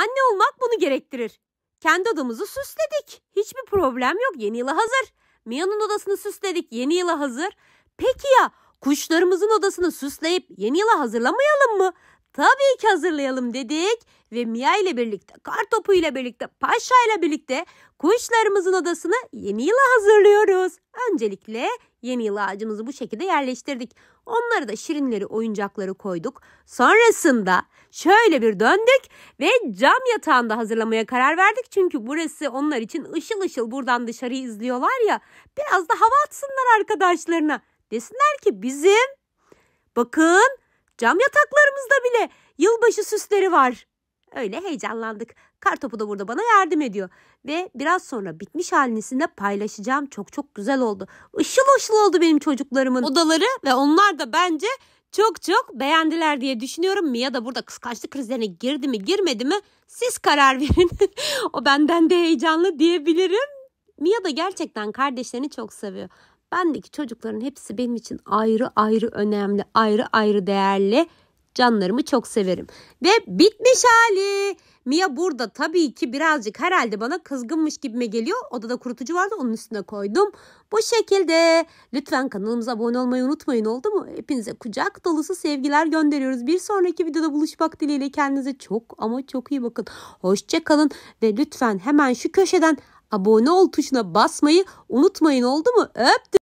Anne olmak bunu gerektirir. Kendi odamızı süsledik. Hiçbir problem yok. Yeni yıla hazır. Mia'nın odasını süsledik. Yeni yıla hazır. Peki ya kuşlarımızın odasını süsleyip yeni yıla hazırlamayalım mı? Tabii ki hazırlayalım dedik ve Mia ile birlikte, kartopu ile birlikte, Paşa ile birlikte kuşlarımızın odasını yeni yıla hazırlıyoruz. Öncelikle yeni yıl ağacımızı bu şekilde yerleştirdik. Onlara da şirinleri, oyuncakları koyduk. Sonrasında şöyle bir döndük ve cam yatağında hazırlamaya karar verdik. Çünkü burası onlar için ışıl ışıl buradan dışarıyı izliyorlar ya. Biraz da hava atsınlar arkadaşlarına. Desinler ki bizim bakın cam yataklarımızda bile yılbaşı süsleri var. Öyle heyecanlandık. Kartopu da burada bana yardım ediyor. Ve biraz sonra bitmiş halini sizinle paylaşacağım. Çok çok güzel oldu. Işıl ışıl oldu benim çocuklarımın odaları ve onlar da bence çok çok beğendiler diye düşünüyorum. Mia da burada kıskançlık krizlerine girdi mi girmedi mi siz karar verin. o benden de heyecanlı diyebilirim. Mia da gerçekten kardeşlerini çok seviyor. Bendeki çocukların hepsi benim için ayrı ayrı önemli, ayrı ayrı değerli Canlarımı çok severim. Ve bitmiş hali. Mia burada tabii ki birazcık herhalde bana kızgınmış gibime geliyor. Odada kurutucu vardı onun üstüne koydum. Bu şekilde. Lütfen kanalımıza abone olmayı unutmayın oldu mu? Hepinize kucak dolusu sevgiler gönderiyoruz. Bir sonraki videoda buluşmak dileğiyle kendinize çok ama çok iyi bakın. Hoşçakalın ve lütfen hemen şu köşeden abone ol tuşuna basmayı unutmayın oldu mu? Öptüm.